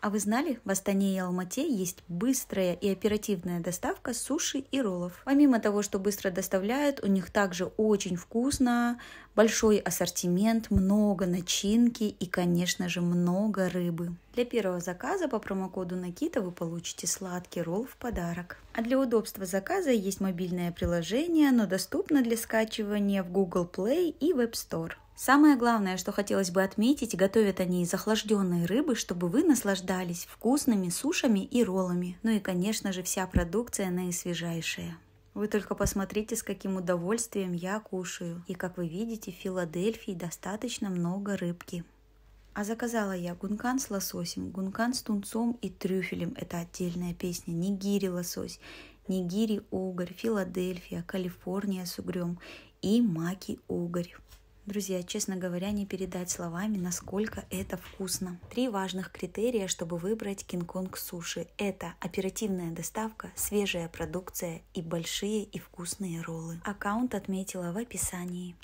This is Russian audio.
А вы знали, в Астане и Алмате есть быстрая и оперативная доставка суши и роллов. Помимо того, что быстро доставляют, у них также очень вкусно, большой ассортимент, много начинки и, конечно же, много рыбы. Для первого заказа по промокоду Накита вы получите сладкий ролл в подарок. А для удобства заказа есть мобильное приложение, оно доступно для скачивания в Google Play и Web Store. Самое главное, что хотелось бы отметить, готовят они из охлажденной рыбы, чтобы вы наслаждались вкусными сушами и роллами. Ну и, конечно же, вся продукция наисвежайшая. Вы только посмотрите, с каким удовольствием я кушаю. И как вы видите, в Филадельфии достаточно много рыбки. А заказала я гункан с лососем, гункан с тунцом и трюфелем. Это отдельная песня. Нигири лосось, нигири угорь, Филадельфия, Калифорния с угрем и маки угорь. Друзья, честно говоря, не передать словами, насколько это вкусно. Три важных критерия, чтобы выбрать кинг-конг суши. Это оперативная доставка, свежая продукция и большие и вкусные роллы. Аккаунт отметила в описании.